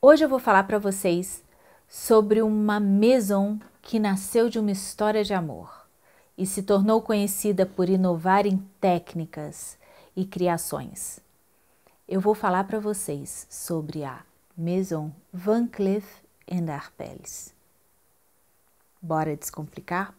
Hoje eu vou falar para vocês sobre uma maison que nasceu de uma história de amor e se tornou conhecida por inovar em técnicas e criações. Eu vou falar para vocês sobre a Maison Van Cleef Arpels. Bora descomplicar?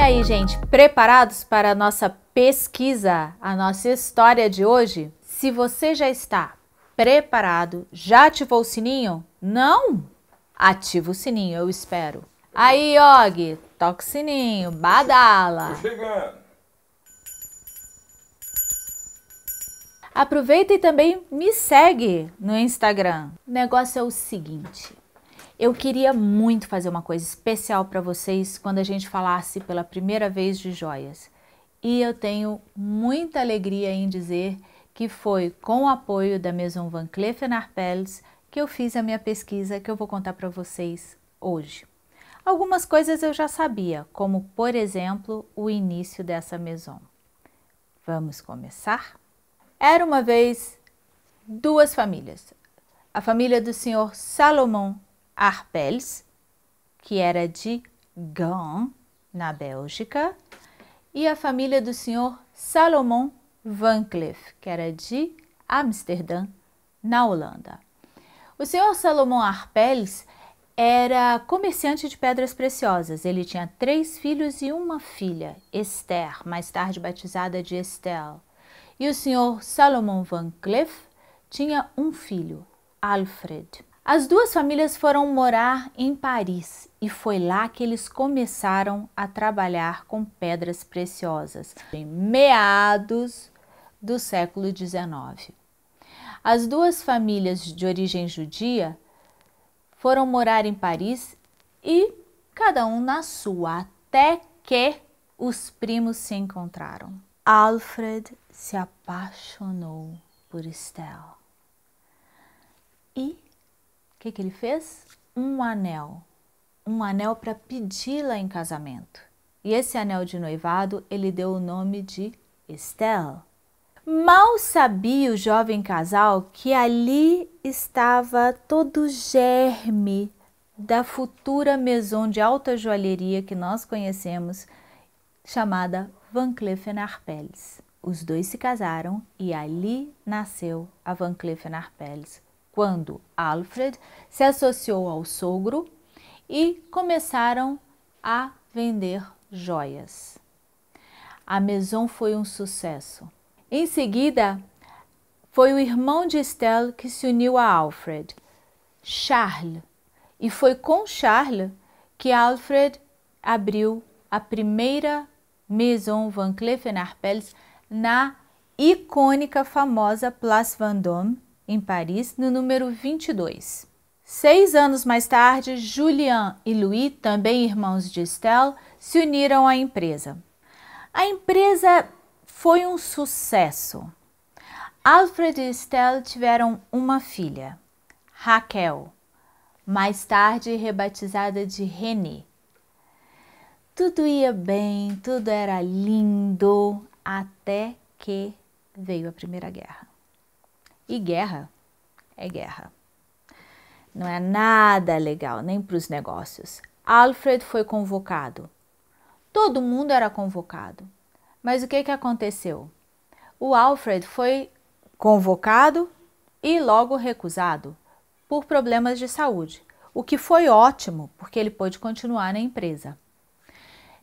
aí, gente, preparados para a nossa pesquisa, a nossa história de hoje? Se você já está preparado, já ativou o sininho? Não? Ativa o sininho, eu espero. Aí, Og, toca o sininho, badala. Tô chegando. Aproveita e também me segue no Instagram. O negócio é o seguinte: eu queria muito fazer uma coisa especial para vocês quando a gente falasse pela primeira vez de joias. E eu tenho muita alegria em dizer que foi com o apoio da Maison Van Cleef Arpels que eu fiz a minha pesquisa que eu vou contar para vocês hoje. Algumas coisas eu já sabia, como por exemplo o início dessa Maison. Vamos começar? Era uma vez duas famílias. A família do senhor Salomão Arpels, que era de Gand, na Bélgica, e a família do senhor Salomon Van Cleef, que era de Amsterdã, na Holanda. O senhor Salomon Arpels era comerciante de pedras preciosas. Ele tinha três filhos e uma filha, Esther, mais tarde batizada de Estelle. E o senhor Salomon Van Cleef tinha um filho, Alfred. As duas famílias foram morar em Paris e foi lá que eles começaram a trabalhar com pedras preciosas, em meados do século XIX. As duas famílias de origem judia foram morar em Paris e cada um na sua, até que os primos se encontraram. Alfred se apaixonou por Estelle e que, que ele fez? Um anel. Um anel para pedi-la em casamento. E esse anel de noivado ele deu o nome de Estelle. Mal sabia o jovem casal que ali estava todo o germe da futura maison de alta joalheria que nós conhecemos, chamada Van Cleef Arpels. Os dois se casaram e ali nasceu a Van Cleef Arpels, quando Alfred se associou ao sogro e começaram a vender joias. A Maison foi um sucesso. Em seguida, foi o irmão de Estelle que se uniu a Alfred, Charles, e foi com Charles que Alfred abriu a primeira Maison Van Cleef Arpels na icônica famosa Place Vendôme, em Paris, no número 22. Seis anos mais tarde, Julian e Louis, também irmãos de Estelle, se uniram à empresa. A empresa foi um sucesso. Alfred e Estelle tiveram uma filha, Raquel, mais tarde rebatizada de René. Tudo ia bem, tudo era lindo, até que veio a Primeira Guerra. E guerra é guerra. Não é nada legal, nem para os negócios. Alfred foi convocado. Todo mundo era convocado. Mas o que, que aconteceu? O Alfred foi convocado e logo recusado por problemas de saúde, o que foi ótimo, porque ele pôde continuar na empresa.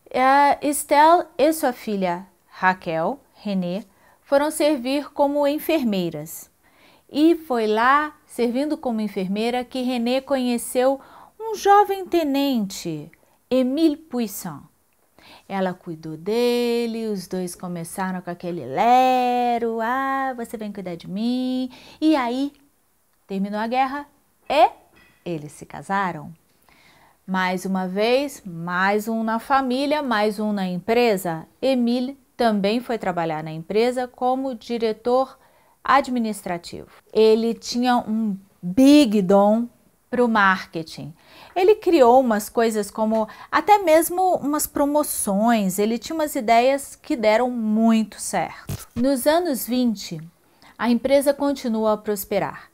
Uh, Estelle e sua filha Raquel, René, foram servir como enfermeiras. E foi lá, servindo como enfermeira, que René conheceu um jovem tenente, Emile Puissant. Ela cuidou dele, os dois começaram com aquele lero, ah, você vem cuidar de mim. E aí, terminou a guerra e eles se casaram. Mais uma vez, mais um na família, mais um na empresa. Emile também foi trabalhar na empresa como diretor administrativo. Ele tinha um big dom para o marketing. Ele criou umas coisas como até mesmo umas promoções, ele tinha umas ideias que deram muito certo. Nos anos 20, a empresa continua a prosperar.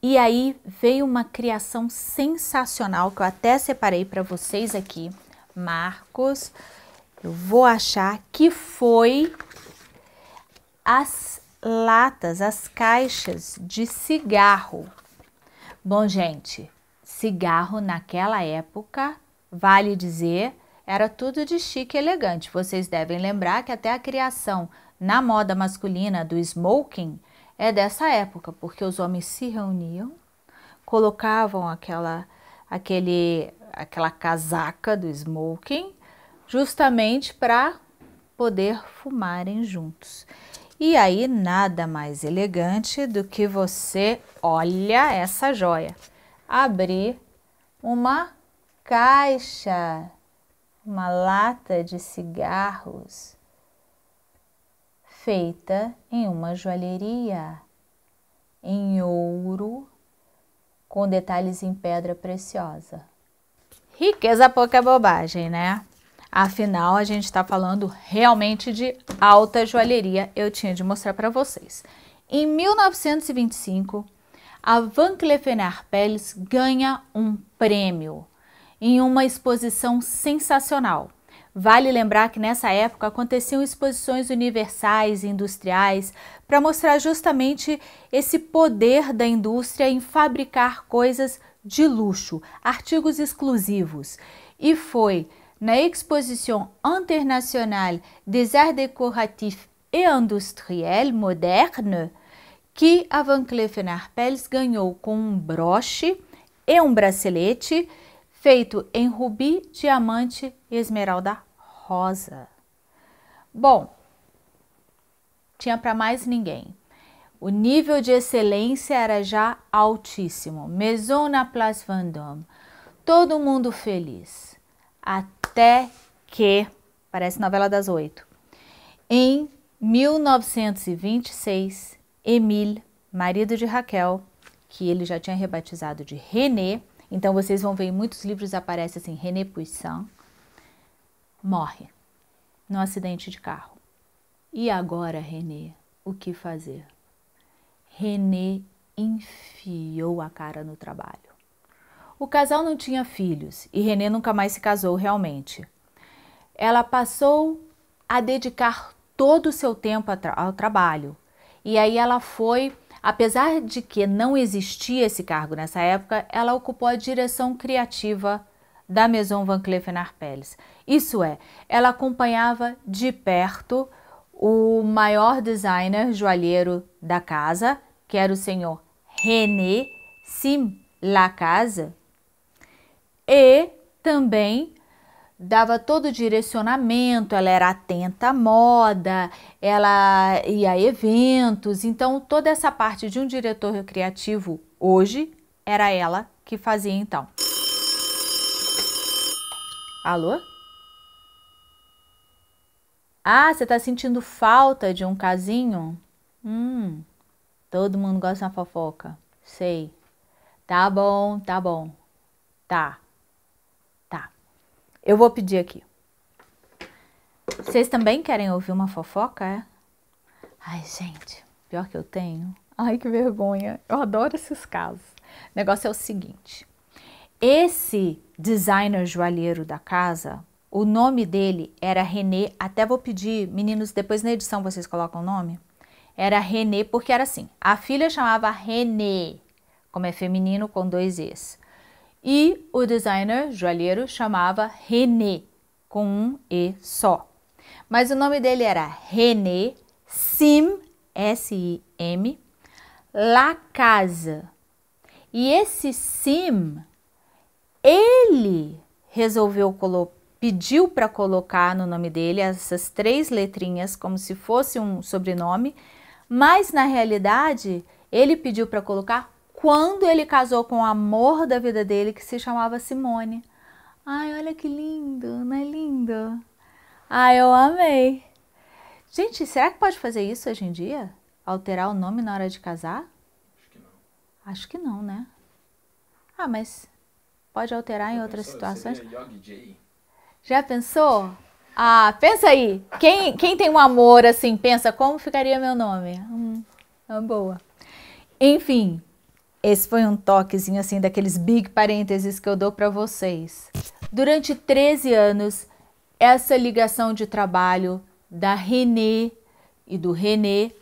E aí veio uma criação sensacional que eu até separei para vocês aqui, Marcos. Eu vou achar que foi as latas, as caixas de cigarro. Bom, gente, cigarro naquela época, vale dizer, era tudo de chique e elegante. Vocês devem lembrar que até a criação na moda masculina do smoking é dessa época, porque os homens se reuniam, colocavam aquela aquele aquela casaca do smoking, justamente para poder fumarem juntos. E aí, nada mais elegante do que você, olha essa joia, abrir uma caixa, uma lata de cigarros feita em uma joalheria, em ouro, com detalhes em pedra preciosa. Riqueza pouca bobagem, né? Afinal, a gente está falando realmente de alta joalheria. Eu tinha de mostrar para vocês. Em 1925, a Van Cleef Arpels ganha um prêmio em uma exposição sensacional. Vale lembrar que nessa época aconteciam exposições universais e industriais para mostrar justamente esse poder da indústria em fabricar coisas de luxo, artigos exclusivos. E foi na Exposition internationale des arts décoratifs et industriels modernes, que a Van Cleef Arpels ganhou com um broche e um bracelete feito em rubi, diamante e esmeralda rosa. Bom, tinha para mais ninguém. O nível de excelência era já altíssimo. Maison na Place Vendôme. Todo mundo feliz. Até até que, parece novela das oito, em 1926, Emile, marido de Raquel, que ele já tinha rebatizado de René, então vocês vão ver em muitos livros aparece assim René Puissant, morre num acidente de carro. E agora, René, o que fazer? René enfiou a cara no trabalho. O casal não tinha filhos e René nunca mais se casou realmente. Ela passou a dedicar todo o seu tempo ao trabalho. E aí ela foi, apesar de que não existia esse cargo nessa época, ela ocupou a direção criativa da Maison Van Cleef Arpels. Isso é, ela acompanhava de perto o maior designer joalheiro da casa, que era o senhor René Sim Casa e também dava todo o direcionamento, ela era atenta à moda, ela ia a eventos, então toda essa parte de um diretor criativo hoje era ela que fazia então. Alô? Ah, você tá sentindo falta de um casinho? Hum, todo mundo gosta de uma fofoca. Sei. Tá bom, tá bom. Tá. Eu vou pedir aqui. Vocês também querem ouvir uma fofoca, é? Ai, gente, pior que eu tenho. Ai, que vergonha. Eu adoro esses casos. O negócio é o seguinte. Esse designer joalheiro da casa, o nome dele era René, até vou pedir, meninos, depois na edição vocês colocam o nome. Era René porque era assim. A filha chamava René, como é feminino com dois es. E o designer joalheiro chamava René, com um E só. Mas o nome dele era René Sim, S-I-M, La Casa. E esse Sim, ele resolveu pediu para colocar no nome dele essas três letrinhas como se fosse um sobrenome, mas na realidade ele pediu para colocar quando ele casou com o amor da vida dele, que se chamava Simone. Ai, olha que lindo, não é lindo? Ai, eu amei. Gente, será que pode fazer isso hoje em dia? Alterar o nome na hora de casar? Acho que não. Acho que não, né? Ah, mas pode alterar Já em outras pensou? situações. Já pensou? Ah, pensa aí. Quem, quem tem um amor assim, pensa como ficaria meu nome? Hum, é uma boa. Enfim, esse foi um toquezinho assim daqueles big parênteses que eu dou para vocês. Durante 13 anos, essa ligação de trabalho da Renê e do Renê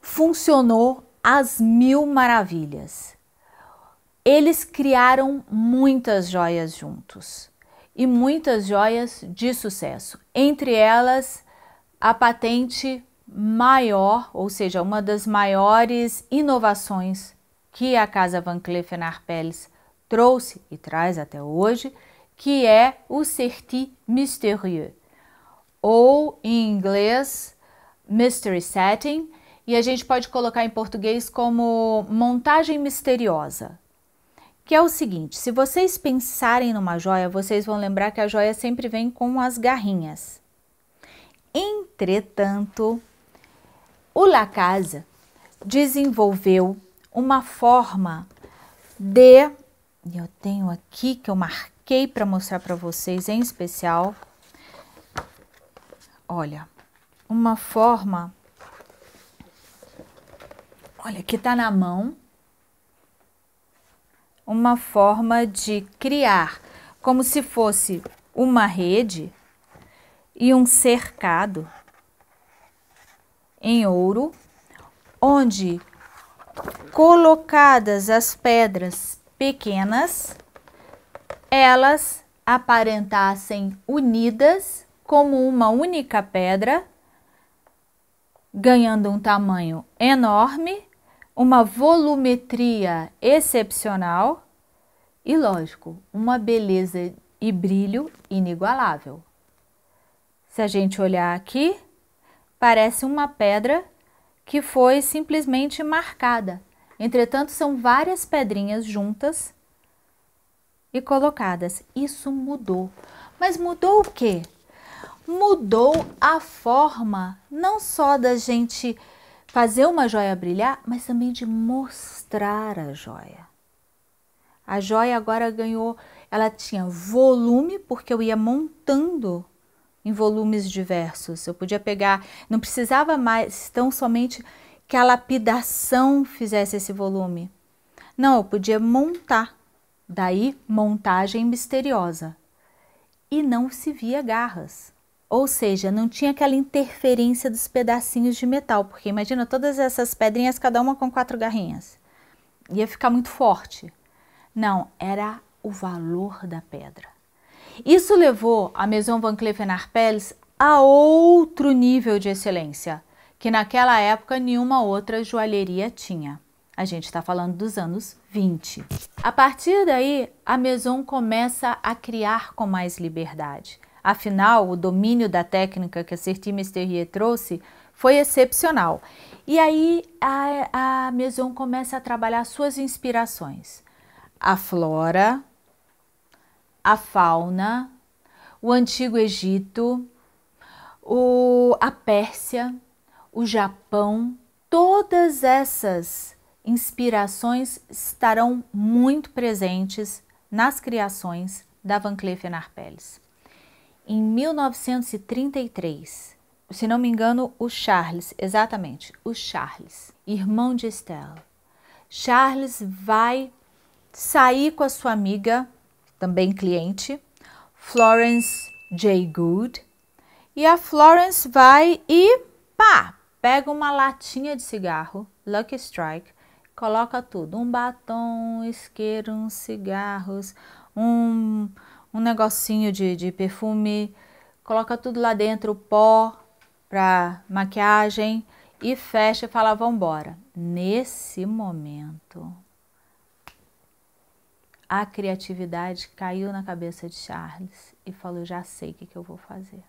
funcionou às mil maravilhas. Eles criaram muitas joias juntos e muitas joias de sucesso. Entre elas, a patente maior, ou seja, uma das maiores inovações que a Casa Van Cleef Arpels trouxe e traz até hoje, que é o Certi Mystérieux, ou em inglês Mystery Setting, e a gente pode colocar em português como montagem misteriosa. Que é o seguinte: se vocês pensarem numa joia, vocês vão lembrar que a joia sempre vem com as garrinhas. Entretanto, o La Casa desenvolveu uma forma de. Eu tenho aqui que eu marquei para mostrar para vocês em especial. Olha, uma forma. Olha, que tá na mão. Uma forma de criar como se fosse uma rede e um cercado em ouro, onde Colocadas as pedras pequenas, elas aparentassem unidas como uma única pedra, ganhando um tamanho enorme, uma volumetria excepcional e, lógico, uma beleza e brilho inigualável. Se a gente olhar aqui, parece uma pedra que foi simplesmente marcada. Entretanto, são várias pedrinhas juntas e colocadas. Isso mudou. Mas mudou o quê? Mudou a forma não só da gente fazer uma joia brilhar, mas também de mostrar a joia. A joia agora ganhou, ela tinha volume porque eu ia montando em volumes diversos. Eu podia pegar, não precisava mais tão somente que a lapidação fizesse esse volume. Não, eu podia montar. Daí, montagem misteriosa. E não se via garras. Ou seja, não tinha aquela interferência dos pedacinhos de metal, porque imagina todas essas pedrinhas, cada uma com quatro garrinhas. Ia ficar muito forte. Não, era o valor da pedra. Isso levou a Maison Van Cleef Arpels a outro nível de excelência, que naquela época nenhuma outra joalheria tinha. A gente está falando dos anos 20. A partir daí, a Maison começa a criar com mais liberdade. Afinal, o domínio da técnica que a Certi Mysterie trouxe foi excepcional. E aí a, a Maison começa a trabalhar suas inspirações. A flora, a fauna, o Antigo Egito, o, a Pérsia, o Japão, todas essas inspirações estarão muito presentes nas criações da Van Cleef Arpels. Em 1933, se não me engano, o Charles, exatamente, o Charles, irmão de Estelle. Charles vai sair com a sua amiga também cliente, Florence J. Good. E a Florence vai e pá, pega uma latinha de cigarro, Lucky Strike, coloca tudo, um batom, um isqueiro, uns cigarros, um, um negocinho de, de perfume, coloca tudo lá dentro, pó para maquiagem e fecha e fala vambora. Nesse momento, a criatividade caiu na cabeça de Charles e falou: já sei o que, que eu vou fazer.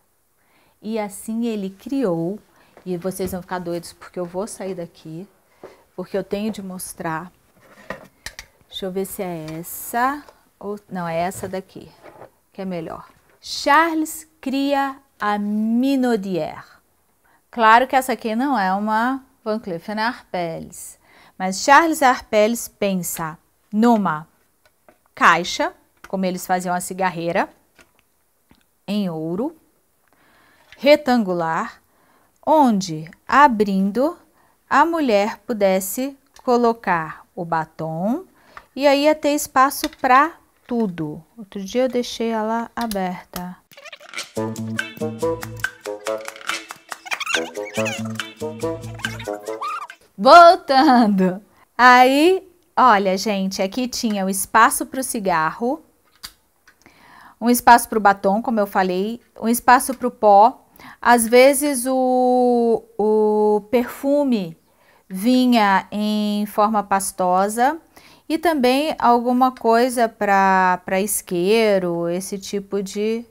E assim ele criou, e vocês vão ficar doidos porque eu vou sair daqui, porque eu tenho de mostrar. Deixa eu ver se é essa ou não, é essa daqui, que é melhor. Charles cria a Minodier. Claro que essa aqui não é uma Van Cleef Arpels, mas Charles Arpels pensa numa caixa, como eles faziam a cigarreira, em ouro, retangular, onde, abrindo, a mulher pudesse colocar o batom e aí ia ter espaço para tudo. Outro dia eu deixei ela aberta. Voltando. Aí Olha, gente, aqui tinha o espaço para o cigarro, um espaço para o batom, como eu falei, um espaço para o pó. Às vezes o, o perfume vinha em forma pastosa e também alguma coisa para isqueiro, esse tipo de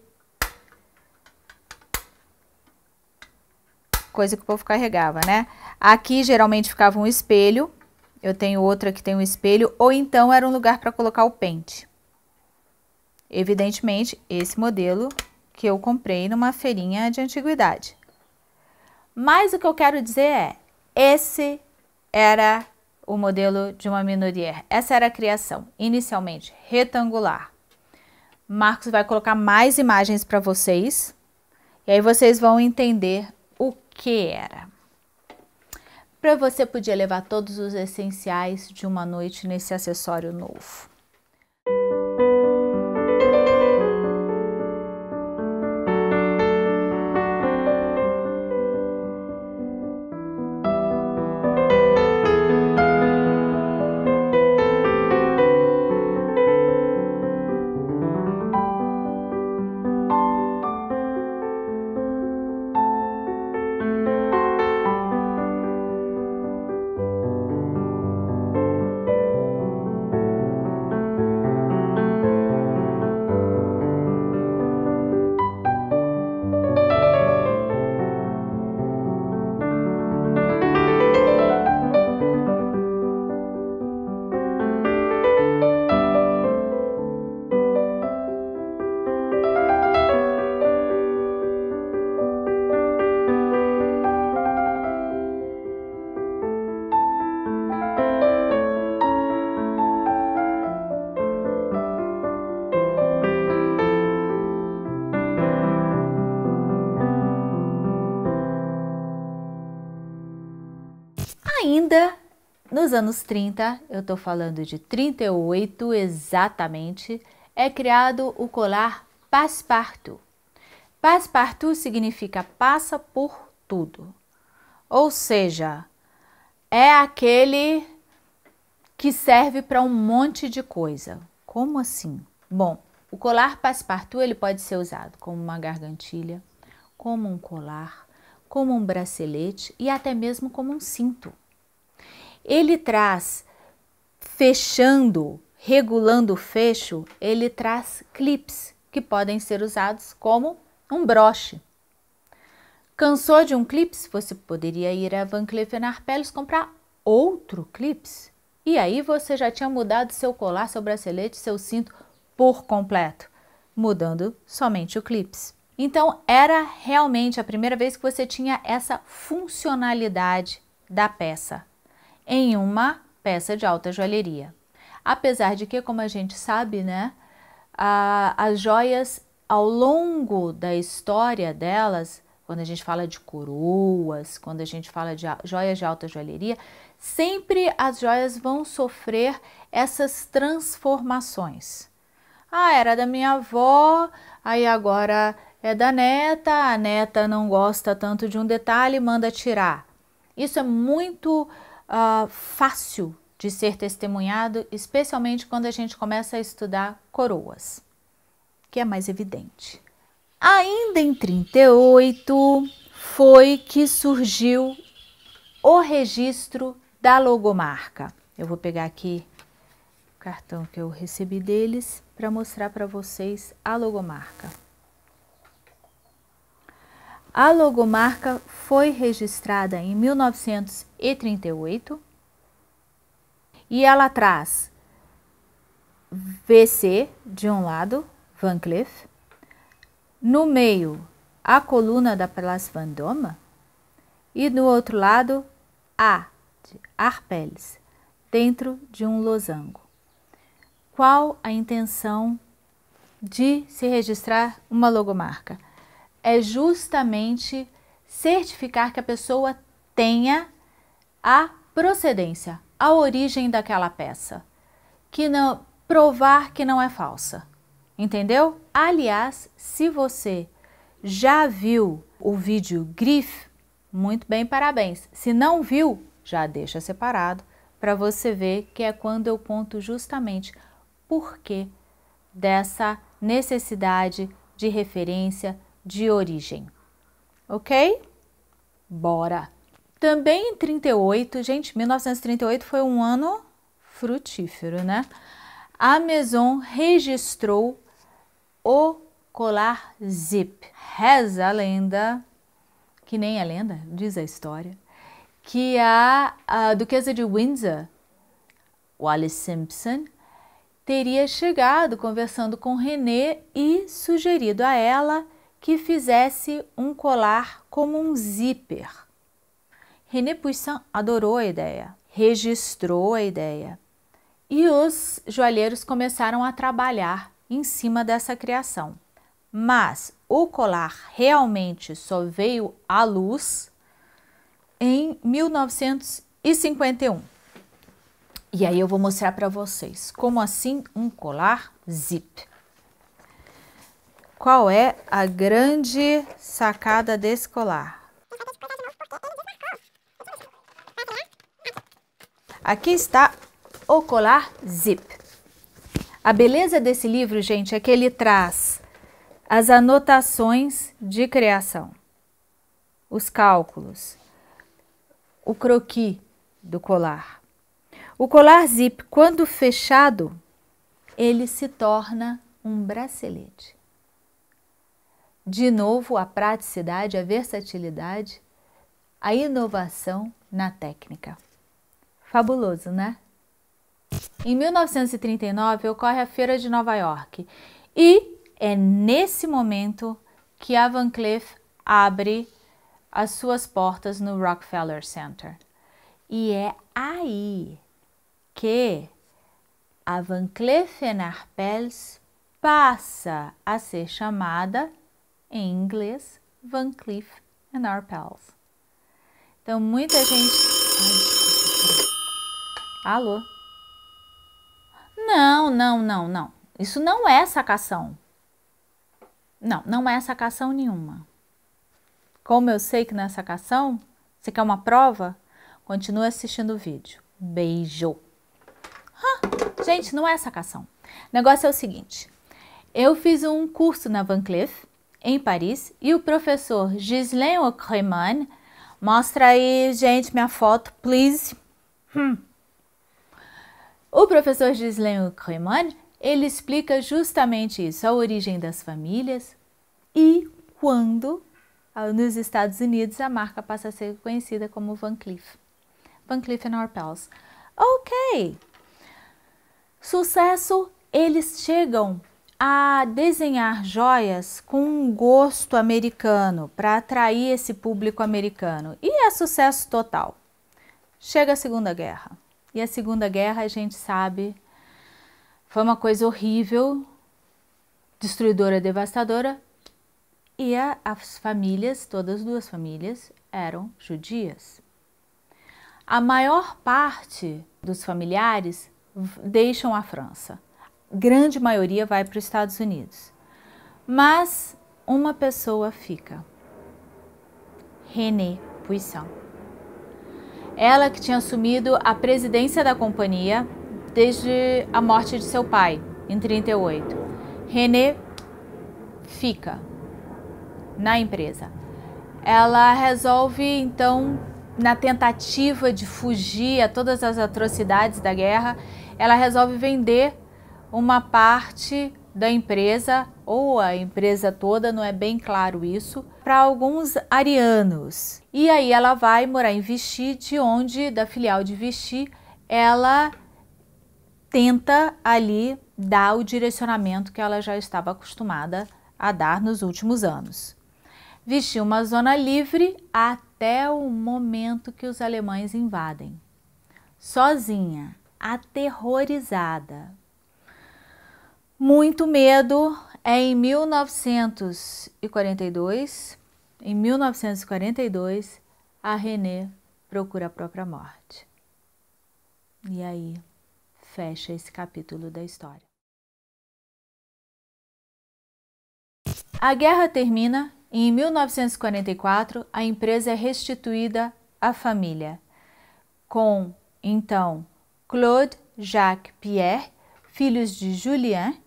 coisa que o povo carregava, né? Aqui geralmente ficava um espelho eu tenho outra que tem um espelho, ou então era um lugar para colocar o pente. Evidentemente, esse modelo que eu comprei numa feirinha de antiguidade. Mas o que eu quero dizer é, esse era o modelo de uma minoria. Essa era a criação, inicialmente retangular. Marcos vai colocar mais imagens para vocês, e aí vocês vão entender o que era para você poder levar todos os essenciais de uma noite nesse acessório novo. ainda nos anos 30, eu estou falando de 38 exatamente, é criado o colar Passepartout. Passepartout significa passa por tudo. Ou seja, é aquele que serve para um monte de coisa. Como assim? Bom, o colar Passepartout ele pode ser usado como uma gargantilha, como um colar, como um bracelete e até mesmo como um cinto. Ele traz, fechando, regulando o fecho, ele traz clips que podem ser usados como um broche. Cansou de um clips? Você poderia ir a Van Cleef Arpels comprar outro clips. E aí você já tinha mudado seu colar, seu bracelete, seu cinto por completo, mudando somente o clips. Então era realmente a primeira vez que você tinha essa funcionalidade da peça em uma peça de alta joalheria. Apesar de que, como a gente sabe, né, a, as joias ao longo da história delas, quando a gente fala de coroas, quando a gente fala de joias de alta joalheria, sempre as joias vão sofrer essas transformações. Ah, era da minha avó, aí agora é da neta, a neta não gosta tanto de um detalhe, manda tirar. Isso é muito uh, fácil de ser testemunhado, especialmente quando a gente começa a estudar coroas, que é mais evidente. Ainda em 38 foi que surgiu o registro da logomarca. Eu vou pegar aqui o cartão que eu recebi deles para mostrar para vocês a logomarca. A logomarca foi registrada em 1900 e 38. E ela traz VC de um lado, Van Cleef, no meio a coluna da Place Vendôme e do outro lado A de Arpels, dentro de um losango. Qual a intenção de se registrar uma logomarca? É justamente certificar que a pessoa tenha a procedência, a origem daquela peça, que não provar que não é falsa. Entendeu? Aliás, se você já viu o vídeo GRIF, muito bem, parabéns. Se não viu, já deixa separado para você ver que é quando eu ponto justamente por que dessa necessidade de referência de origem. OK? Bora. Também em 38, gente, 1938 foi um ano frutífero, né? A Maison registrou o colar zip. Reza a lenda, que nem a é lenda, diz a história, que a, a duquesa de Windsor, Wallace Simpson, teria chegado conversando com René e sugerido a ela que fizesse um colar como um zíper René Puissant adorou a ideia, registrou a ideia. E os joalheiros começaram a trabalhar em cima dessa criação. Mas o colar realmente só veio à luz em 1951. E aí eu vou mostrar para vocês como assim um colar zip. Qual é a grande sacada desse colar? Aqui está o colar zip. A beleza desse livro, gente, é que ele traz as anotações de criação, os cálculos, o croqui do colar. O colar zip, quando fechado, ele se torna um bracelete. De novo, a praticidade, a versatilidade, a inovação na técnica. Fabuloso, né? Em 1939 ocorre a Feira de Nova York e é nesse momento que a Van Cleef abre as suas portas no Rockefeller Center. E é aí que a Van Cleef Arpels passa a ser chamada em inglês Van Cleef Arpels. Então muita gente Alô? Não, não, não, não. Isso não é sacação. Não, não é sacação nenhuma. Como eu sei que não é sacação, você quer uma prova? Continue assistindo o vídeo. Beijo. gente, não é sacação. O negócio é o seguinte. Eu fiz um curso na Van Cleef, em Paris, e o professor Ghislain Ocreman, mostra aí, gente, minha foto, please. Hum. O professor Ghislain Cremon, ele explica justamente isso, a origem das famílias e quando ah, nos Estados Unidos a marca passa a ser conhecida como Van Cleef. Van Cleef Arpels. OK. Sucesso, eles chegam a desenhar joias com um gosto americano para atrair esse público americano e é sucesso total. Chega a Segunda Guerra. E a Segunda Guerra, a gente sabe, foi uma coisa horrível, destruidora, devastadora. E a, as famílias, todas as duas famílias, eram judias. A maior parte dos familiares deixam a França. Grande maioria vai para os Estados Unidos. Mas uma pessoa fica. René Puissant. Ela que tinha assumido a presidência da companhia desde a morte de seu pai, em 38. René fica na empresa. Ela resolve então na tentativa de fugir a todas as atrocidades da guerra, ela resolve vender uma parte da empresa ou a empresa toda, não é bem claro isso, para alguns arianos. E aí ela vai morar em Vichy, de onde, da filial de Vichy, ela tenta ali dar o direcionamento que ela já estava acostumada a dar nos últimos anos. Vichy, uma zona livre até o momento que os alemães invadem. Sozinha, aterrorizada, muito medo é em 1942. Em 1942, a René procura a própria morte. E aí fecha esse capítulo da história. A guerra termina e em 1944 a empresa é restituída à família, com então Claude Jacques Pierre, filhos de Julien,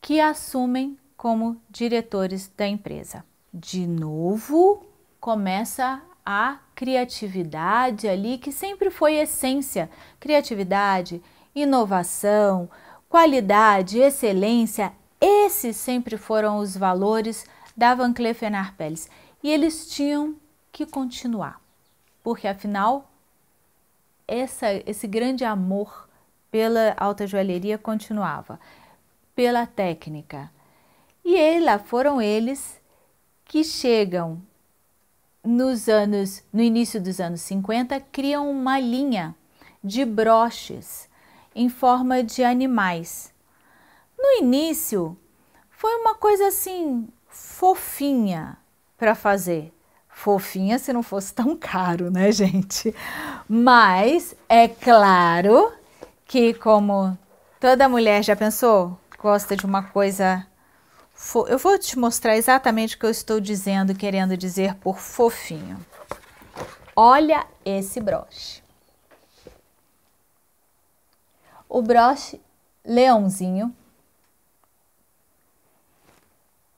que assumem como diretores da empresa. De novo, começa a criatividade ali que sempre foi essência, criatividade, inovação, qualidade, excelência, esses sempre foram os valores da Van Cleef Arpels e eles tinham que continuar, porque afinal essa, esse grande amor pela alta joalheria continuava pela técnica. E ela foram eles que chegam nos anos, no início dos anos 50, criam uma linha de broches em forma de animais. No início, foi uma coisa assim fofinha para fazer. Fofinha se não fosse tão caro, né, gente? Mas é claro que como toda mulher já pensou, gosta de uma coisa. Fo... Eu vou te mostrar exatamente o que eu estou dizendo, querendo dizer por fofinho. Olha esse broche. O broche leãozinho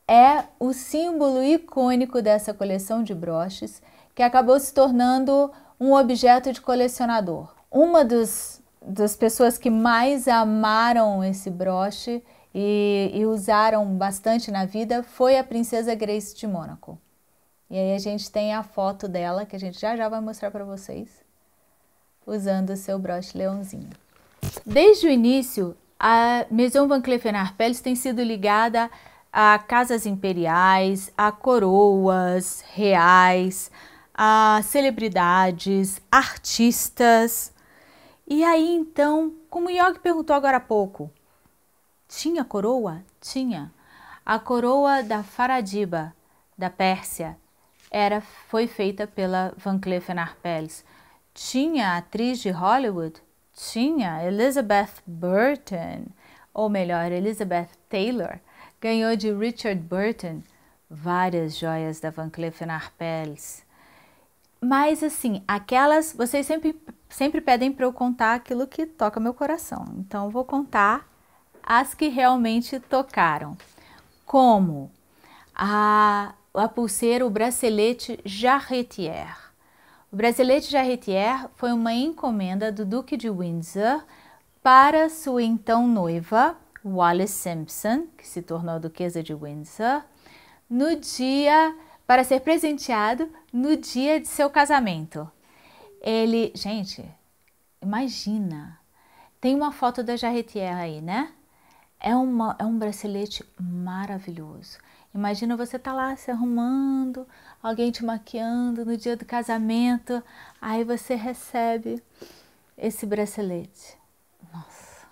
é o símbolo icônico dessa coleção de broches que acabou se tornando um objeto de colecionador. Uma dos das pessoas que mais amaram esse broche e, e, usaram bastante na vida foi a princesa Grace de Mônaco. E aí a gente tem a foto dela que a gente já já vai mostrar para vocês usando o seu broche leãozinho. Desde o início, a Maison Van Cleef Arpels tem sido ligada a casas imperiais, a coroas reais, a celebridades, artistas, e aí então, como o Yogi perguntou agora há pouco, tinha coroa? Tinha. A coroa da Faradiba, da Pérsia, era foi feita pela Van Cleef Arpels. Tinha atriz de Hollywood? Tinha. Elizabeth Burton, ou melhor, Elizabeth Taylor, ganhou de Richard Burton várias joias da Van Cleef Arpels. Mas assim, aquelas, vocês sempre sempre pedem para eu contar aquilo que toca meu coração. Então vou contar as que realmente tocaram. Como a, a pulseira, o bracelete Jarretière. O bracelete Jarretière foi uma encomenda do Duque de Windsor para sua então noiva, Wallace Simpson, que se tornou a Duquesa de Windsor, no dia para ser presenteado no dia de seu casamento, ele, gente, imagina. Tem uma foto da Jarretier aí, né? É, uma, é um bracelete maravilhoso. Imagina você tá lá se arrumando, alguém te maquiando no dia do casamento, aí você recebe esse bracelete. Nossa,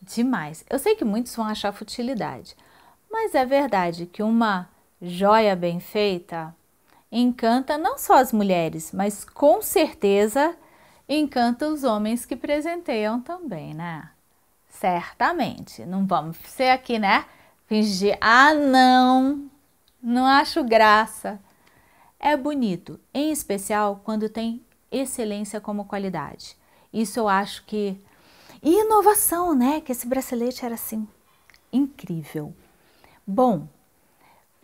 demais. Eu sei que muitos vão achar futilidade, mas é verdade que uma joia bem feita encanta não só as mulheres, mas com certeza encanta os homens que presenteiam também, né? Certamente. Não vamos ser aqui, né? Fingir, ah, não, não acho graça. É bonito, em especial quando tem excelência como qualidade. Isso eu acho que. E inovação, né? Que esse bracelete era assim incrível. Bom,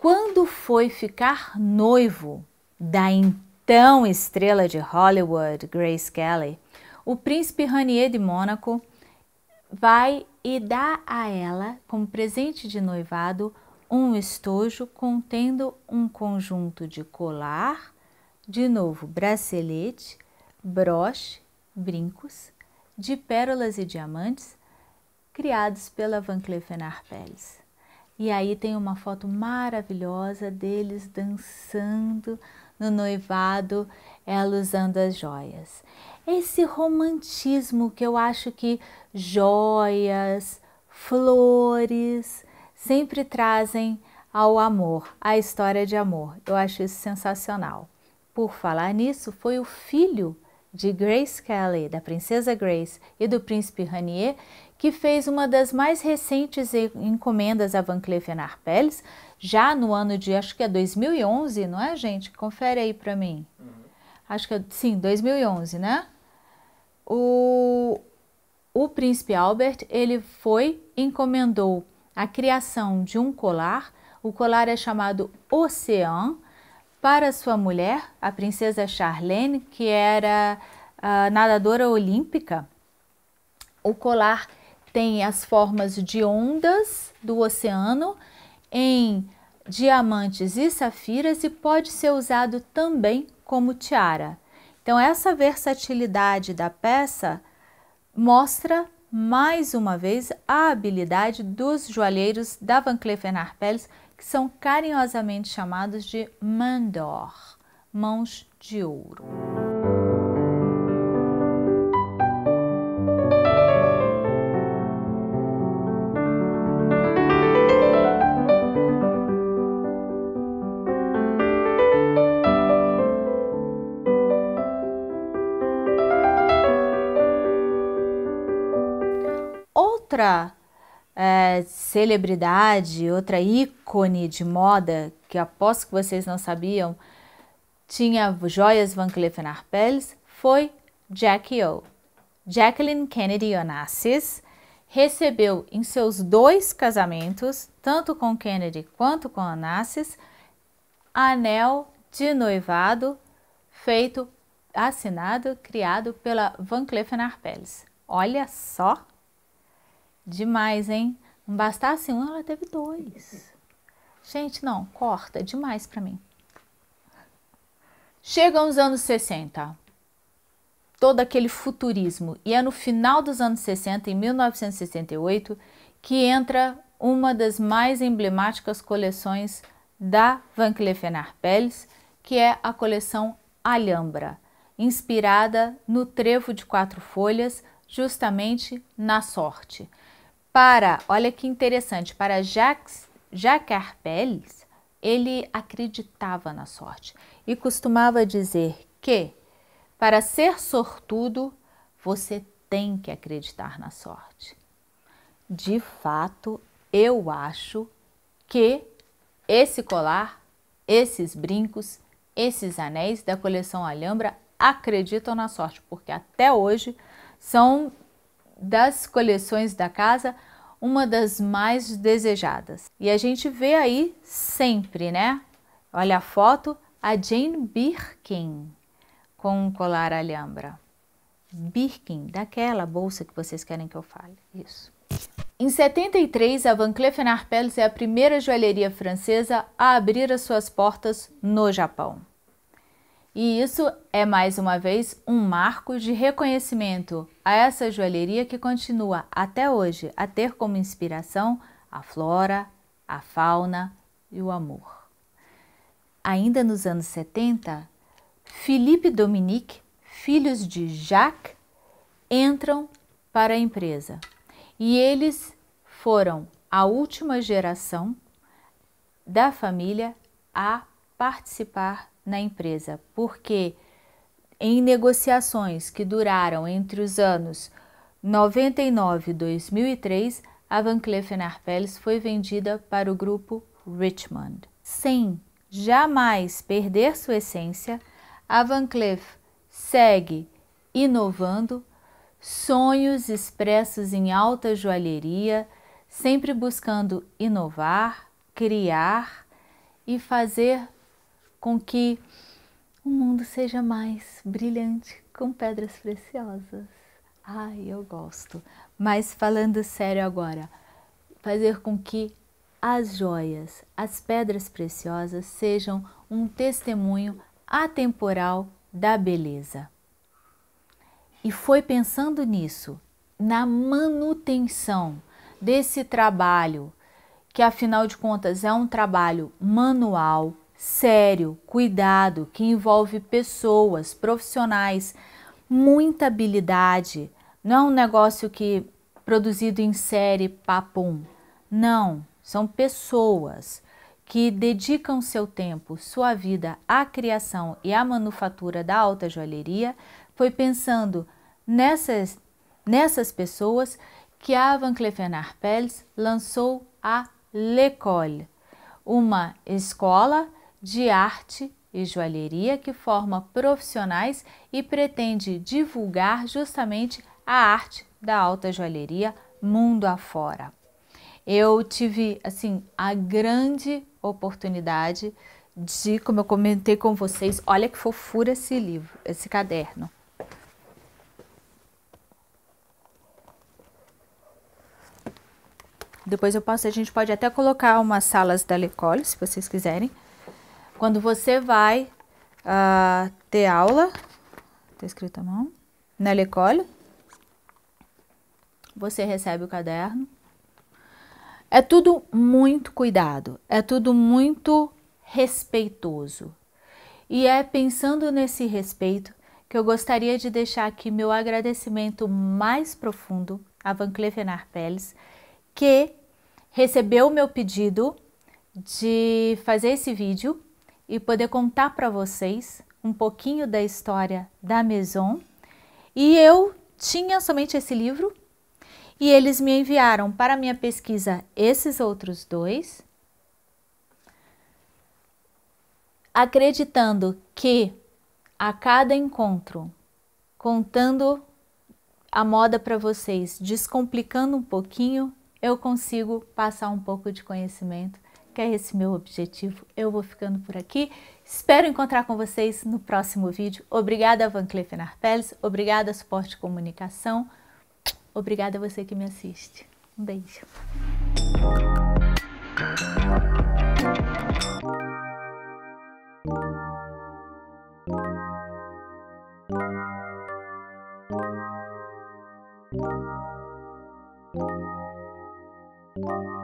quando foi ficar noivo da então estrela de Hollywood, Grace Kelly, o príncipe Ranier de Mônaco vai e dá a ela, como presente de noivado, um estojo contendo um conjunto de colar, de novo bracelete, broche, brincos, de pérolas e diamantes, criados pela Van Cleef Arpels. E aí tem uma foto maravilhosa deles dançando no noivado, ela usando as joias. Esse romantismo que eu acho que joias, flores sempre trazem ao amor, à história de amor. Eu acho isso sensacional. Por falar nisso, foi o filho de Grace Kelly, da princesa Grace e do príncipe Ranier, que fez uma das mais recentes encomendas a Van Cleef Arpels, já no ano de, acho que é 2011, não é, gente? Confere aí para mim. Uhum. Acho que é, sim, 2011, né? O, o príncipe Albert, ele foi, encomendou a criação de um colar, o colar é chamado Ocean, para sua mulher, a princesa Charlene, que era ah, nadadora olímpica. O colar tem as formas de ondas do oceano em diamantes e safiras e pode ser usado também como tiara. Então, essa versatilidade da peça mostra mais uma vez a habilidade dos joalheiros da Van Cleef Arpels, que são carinhosamente chamados de mandor, mãos de ouro. outra é, celebridade, outra ícone de moda, que aposto que vocês não sabiam, tinha joias Van Cleef Arpels, foi Jackie O. Jacqueline Kennedy Onassis recebeu em seus dois casamentos, tanto com Kennedy quanto com Onassis, anel de noivado feito, assinado, criado pela Van Cleef Arpels. Olha só Demais, hein? Não bastasse um, ela teve dois. Gente, não, corta, demais para mim. Chegam os anos 60. Todo aquele futurismo. E é no final dos anos 60, em 1968, que entra uma das mais emblemáticas coleções da Van Cleef Arpels, que é a coleção Alhambra, inspirada no trevo de quatro folhas, justamente na sorte para, olha que interessante, para Jacques, Jacques ele acreditava na sorte e costumava dizer que para ser sortudo, você tem que acreditar na sorte. De fato, eu acho que esse colar, esses brincos, esses anéis da coleção Alhambra acreditam na sorte, porque até hoje são das coleções da casa uma das mais desejadas. E a gente vê aí sempre, né? Olha a foto, a Jane Birkin com um colar alhambra. Birkin, daquela bolsa que vocês querem que eu fale. Isso. Em 73, a Van Cleef Arpels é a primeira joalheria francesa a abrir as suas portas no Japão. E isso é mais uma vez um marco de reconhecimento a essa joalheria que continua até hoje a ter como inspiração a flora, a fauna e o amor. Ainda nos anos 70, Philippe Dominique, filhos de Jacques, entram para a empresa e eles foram a última geração da família a participar na empresa, porque em negociações que duraram entre os anos 99 e 2003, a Van Cleef Arpels foi vendida para o grupo Richmond. Sem jamais perder sua essência, a Van Cleef segue inovando, sonhos expressos em alta joalheria, sempre buscando inovar, criar e fazer com que o mundo seja mais brilhante com pedras preciosas. Ai, eu gosto. Mas falando sério agora, fazer com que as joias, as pedras preciosas sejam um testemunho atemporal da beleza. E foi pensando nisso, na manutenção desse trabalho, que afinal de contas é um trabalho manual, sério, cuidado, que envolve pessoas, profissionais, muita habilidade. Não é um negócio que produzido em série, papum. Não, são pessoas que dedicam seu tempo, sua vida à criação e à manufatura da alta joalheria, foi pensando nessas, nessas pessoas que a Van Cleef Arpels lançou a L'École, uma escola de arte e joalheria que forma profissionais e pretende divulgar justamente a arte da alta joalheria mundo afora. Eu tive assim a grande oportunidade de, como eu comentei com vocês, olha que fofura esse livro, esse caderno. Depois eu posso, a gente pode até colocar umas salas da Lecole, se vocês quiserem. Quando você vai uh, ter aula, tá escrito à mão, na l'école, você recebe o caderno. É tudo muito cuidado, é tudo muito respeitoso. E é pensando nesse respeito que eu gostaria de deixar aqui meu agradecimento mais profundo a Van Cleef Arpels, que recebeu o meu pedido de fazer esse vídeo e poder contar para vocês um pouquinho da história da Maison. E eu tinha somente esse livro e eles me enviaram para minha pesquisa esses outros dois, acreditando que a cada encontro, contando a moda para vocês, descomplicando um pouquinho, eu consigo passar um pouco de conhecimento que é esse meu objetivo. Eu vou ficando por aqui. Espero encontrar com vocês no próximo vídeo. Obrigada, Van Cleef Arpels. Obrigada, Suporte Comunicação. Obrigada a você que me assiste. Um beijo. Thank you.